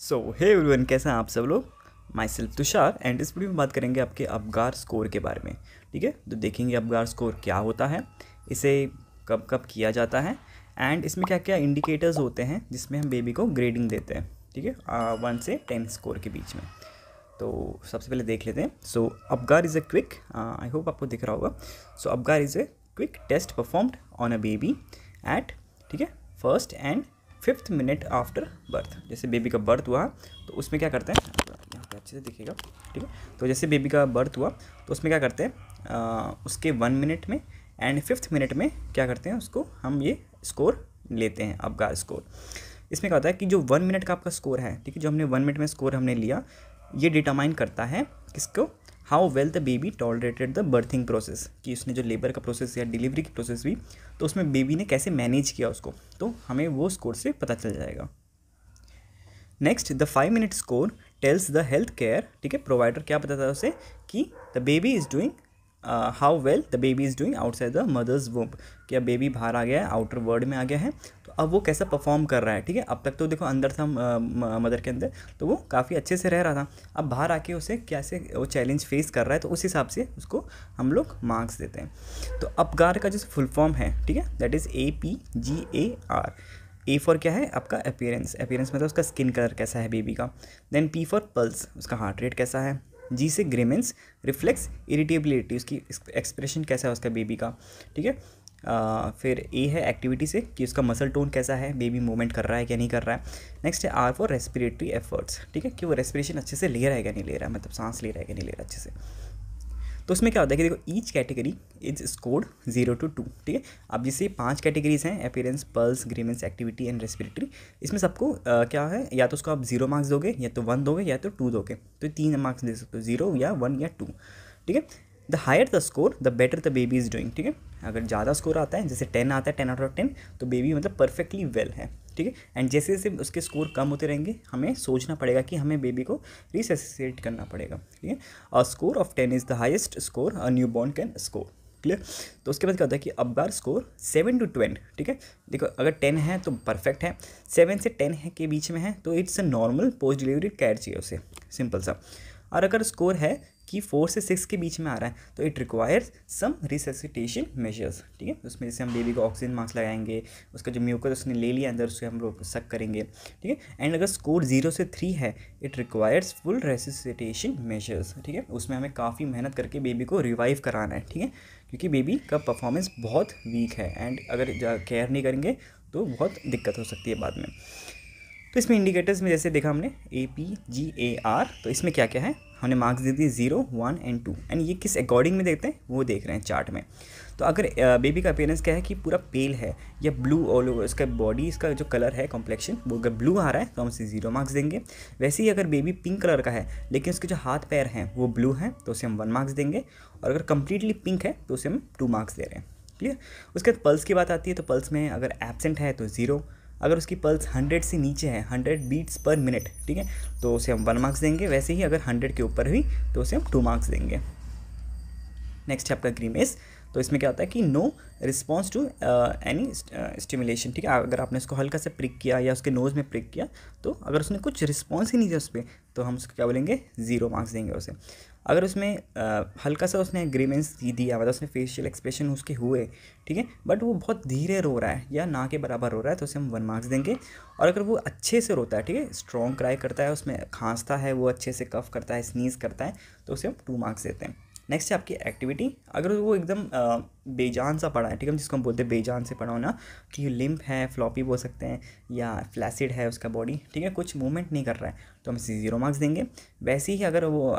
सो hey everyone कैसे हैं आप सब लोग माई सेल्फ तुषार एंड इस वीडियो में बात करेंगे आपके अबगार स्कोर के बारे में ठीक है तो देखेंगे अबगार स्कोर क्या होता है इसे कब कब किया जाता है एंड इसमें क्या क्या इंडिकेटर्स होते हैं जिसमें हम बेबी को ग्रेडिंग देते हैं ठीक है वन से टेन स्कोर के बीच में तो सबसे पहले देख लेते हैं so Apgar is a quick I hope आपको दिख रहा होगा so Apgar is a quick test performed on a baby at ठीक है first and fifth minute after birth जैसे बेबी का बर्थ हुआ तो उसमें क्या करते हैं यहाँ पे अच्छे से दिखेगा ठीक है तो जैसे बेबी का बर्थ हुआ तो उसमें क्या करते हैं उसके वन मिनट में एंड फिफ्थ मिनट में क्या करते हैं उसको हम ये स्कोर लेते हैं आपका स्कोर इसमें क्या होता है कि जो वन मिनट का आपका स्कोर है ठीक है जो हमने वन मिनट में स्कोर हमने लिया ये डिटामाइन करता है किसको how well the baby tolerated the birthing process कि उसने जो लेबर का प्रोसेस या डिलीवरी की प्रोसेस भी तो उसमें बेबी ने कैसे मैनेज किया उसको तो हमें वो स्कोर से पता चल जाएगा next the five minute score tells the health care ठीक है प्रोवाइडर क्या बताता है उसे कि the baby is doing how well the baby is doing outside the mother's womb क्या बेबी बाहर आ गया है आउटर वर्ल्ड में आ गया है अब वो कैसा परफॉर्म कर रहा है ठीक है अब तक तो देखो अंदर था मदर के अंदर तो वो काफ़ी अच्छे से रह रहा था अब बाहर आके उसे कैसे वो चैलेंज फेस कर रहा है तो उस हिसाब से उसको हम लोग मार्क्स देते हैं तो अपगार का जो फुल फॉर्म है ठीक है that is A P G A R A for क्या है आपका अपेयरेंस अपेयरेंस मतलब उसका स्किन कलर कैसा है बेबी का देन पी फॉर पल्स उसका हार्ट रेट कैसा है जी से ग्रेमेंस रिफ्लेक्स इरिटेबिलिटी उसकी एक्सप्रेशन कैसा है उसका बेबी का ठीक है आ, फिर ए है एक्टिविटी से कि उसका मसल टोन कैसा है बेबी मूवमेंट कर रहा है क्या नहीं कर रहा है नेक्स्ट है आर फॉर रेस्पिरेटरी एफर्ट्स ठीक है कि वो रेस्पिरेशन अच्छे से ले रहा है क्या नहीं ले रहा है मतलब सांस ले रहा है क्या नहीं ले रहा अच्छे से तो उसमें क्या होता है कि देखो each category is scored zero to two ठीक है अब जैसे पांच कैटेगरीज हैं appearance pulse grimace activity and respiratory इसमें सबको आ, क्या है या तो उसको आप जीरो मार्क्स दोगे या तो वन दोगे या तो टू दोगे तो तीन मार्क्स दे सकते हो जीरो या वन या टू ठीक है the higher the score the better the baby is doing ठीक है अगर ज़्यादा स्कोर आता है जैसे टेन आता है टेन आउट ऑफ टेन तो बेबी मतलब परफेक्टली वेल है ठीक है एंड जैसे जैसे उसके स्कोर कम होते रहेंगे हमें सोचना पड़ेगा कि हमें बेबी को रिसेसिटेट करना पड़ेगा ठीक है a score of ten is the highest score a newborn can score clear तो उसके बाद क्या होता है कि अब बार स्कोर सेवन टू ट्वेंट ठीक है देखो अगर टेन है तो परफेक्ट है सेवन से टेन है के बीच में है तो it's a normal post delivery care चाहिए उसे सिंपल सा और अगर स्कोर है कि फोर से सिक्स के बीच में आ रहा है तो it requires some resuscitation measures ठीक है उसमें जैसे हम बेबी को ऑक्सीजन मास्क लगाएंगे उसका जो म्यूकस उसने ले लिया अंदर उससे हम लोग सक करेंगे ठीक है एंड अगर स्कोर जीरो से थ्री है it requires full resuscitation measures ठीक है उसमें हमें काफ़ी मेहनत करके बेबी को रिवाइव कराना है ठीक है क्योंकि बेबी का परफॉर्मेंस बहुत वीक है एंड अगर केयर नहीं करेंगे तो बहुत दिक्कत हो सकती है बाद में तो इसमें इंडिकेटर्स में जैसे देखा हमने ए पी जी ए आर तो इसमें क्या क्या है हमने मार्क्स दे दिए zero one and two and ये किस अकॉर्डिंग में देखते हैं वो देख रहे हैं चार्ट में तो अगर बेबी का अपेयरेंस क्या है कि पूरा पेल है या ब्लू ऑल ओवर इसका बॉडी इसका जो कलर है कॉम्प्लेक्शन वो अगर ब्लू आ रहा है तो हम उसे जीरो मार्क्स देंगे वैसे ही अगर बेबी पिंक कलर का है लेकिन उसके जो हाथ पैर हैं वो ब्लू हैं तो उसे हम वन मार्क्स देंगे और अगर कम्प्लीटली पिंक है तो उसे हम टू मार्क्स दे रहे हैं क्लियर उसके बाद पल्स की बात आती है तो पल्स में अगर एबसेंट है तो ज़ीरो अगर उसकी पल्स हंड्रेड से नीचे है हंड्रेड बीट्स पर मिनट ठीक है तो उसे हम वन मार्क्स देंगे वैसे ही अगर हंड्रेड के ऊपर हुई तो उसे हम टू मार्क्स देंगे नेक्स्ट है आपका ग्रीमेस तो इसमें क्या होता है कि no response to any stimulation ठीक है अगर आपने उसको हल्का सा प्रिक किया या उसके नोज़ में प्रिक किया तो अगर उसने कुछ रिस्पॉन्स ही नहीं दिया उस पर तो हम उसको क्या बोलेंगे ज़ीरो मार्क्स देंगे उसे अगर उसमें आ, हल्का सा उसने एग्रीमेंट्स दी दिया मतलब उसने फेशियल एक्सप्रेशन उसके हुए ठीक है बट वो बहुत धीरे रो रहा है या ना के बराबर रो रहा है तो उसे हम वन मार्क्स देंगे और अगर वो अच्छे से रोता है ठीक है स्ट्रॉन्ग क्राई करता है उसमें खांसता है वो अच्छे से कफ करता है स्नीज़ करता है तो उसे हम टू मार्क्स देते हैं नेक्स्ट है आपकी एक्टिविटी अगर वो एकदम बेजान सा पड़ा है ठीक है जिसको हम बोलते हैं बेजान से पड़ा होना कि लिम्प है फ्लॉपी बोल सकते हैं या फ्लैसिड है उसका बॉडी ठीक है कुछ मूवमेंट नहीं कर रहा है तो हम इसे जीरो मार्क्स देंगे वैसे ही अगर वो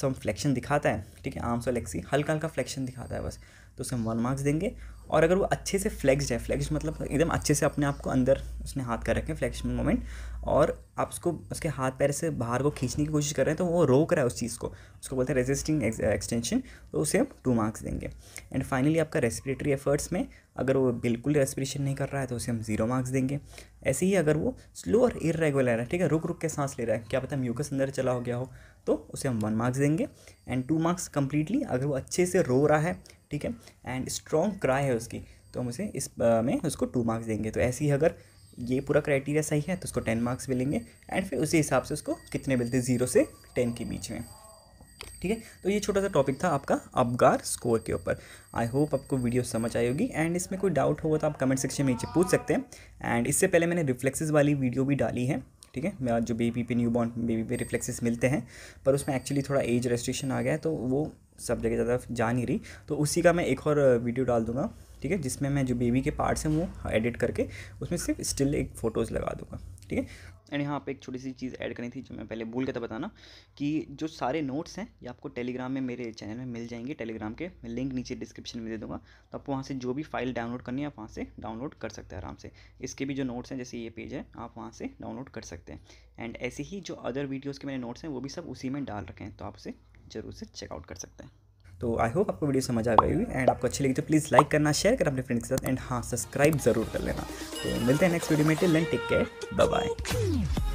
सम फ्लैक्शन दिखाता है ठीक है आर्म्स और लेग्स हल्का हल्का फ्लैक्शन दिखाता है बस तो उसे हम वन मार्क्स देंगे और अगर वो अच्छे से फ्लेक्स्ड है फ्लैक्स मतलब एकदम अच्छे से अपने आप को अंदर उसने हाथ कर रखे फ्लैक्स मोमेंट और आप उसको उसके हाथ पैर से बाहर को खींचने की कोशिश कर रहे हैं तो वो रोक रहा है उस चीज़ को उसको बोलते हैं रेजिस्टिंग एक्सटेंशन तो उसे आप टू मार्क्स देंगे एंड फाइनली आपका रेस्पिरेटरी एफर्ट्स में अगर वो बिल्कुल रेस्पिरेशन नहीं कर रहा है तो उसे हम जीरो मार्क्स देंगे ऐसे ही अगर वो स्लो और इरेगुलर है ठीक है रुक रुक के सांस ले रहा है क्या पता म्यूकस अंदर चला हो गया हो तो उसे हम वन मार्क्स देंगे एंड टू मार्क्स कम्प्लीटली अगर वो अच्छे से रो रहा है ठीक है एंड स्ट्रॉन्ग क्राई है उसकी तो हम उसे इस में उसको टू मार्क्स देंगे तो ऐसे ही अगर ये पूरा क्राइटेरिया सही है तो उसको टेन मार्क्स मिलेंगे एंड फिर उसी हिसाब से उसको कितने मिलते हैं ज़ीरो से टेन के बीच में ठीक है तो ये छोटा सा टॉपिक था आपका अबगार स्कोर के ऊपर आई होप आपको वीडियो समझ आई होगी एंड इसमें कोई डाउट होगा तो आप कमेंट सेक्शन में नीचे पूछ सकते हैं एंड इससे पहले मैंने रिफ्लेक्सेस वाली वीडियो भी डाली है ठीक है जो बेबी पे न्यू बॉर्न बेबी पे रिफ्लेक्सेस मिलते हैं पर उसमें एक्चुअली थोड़ा एज रेस्ट्रिक्शन आ गया है तो वो सब जगह ज़्यादा जा नहीं रही तो उसी का मैं एक और वीडियो डाल दूँगा ठीक है जिसमें मैं जो बेबी के पार्ट्स हैं वो एडिट करके उसमें सिर्फ स्टिल एक फ़ोटोज़ लगा दूँगा ठीक है एंड यहाँ पे एक छोटी सी चीज़ ऐड करनी थी जो मैं पहले भूल गया था बताना कि जो सारे नोट्स हैं ये आपको टेलीग्राम में मेरे चैनल में मिल जाएंगे टेलीग्राम के मैं लिंक नीचे डिस्क्रिप्शन में दे दूँगा तो आपको वहाँ से जो भी फाइल डाउनलोड करनी है आप वहाँ से डाउनलोड कर सकते हैं आराम से इसके भी जो नोट्स हैं जैसे ये पेज है आप वहाँ से डाउनलोड कर सकते हैं एंड ऐसे ही जो अदर वीडियोज़ के मेरे नोट्स हैं वो भी सब उसी में डाल रखें हैं तो आप उसे जरूर से चेकआउट कर सकते हैं तो आई होप आपको वीडियो समझ आ गई हुई एंड आपको अच्छी लगी तो प्लीज़ लाइक करना शेयर करना अपने फ्रेंड्स के साथ एंड हाँ सब्सक्राइब जरूर कर लेना तो मिलते हैं नेक्स्ट वीडियो में टिल टेक केयर बाय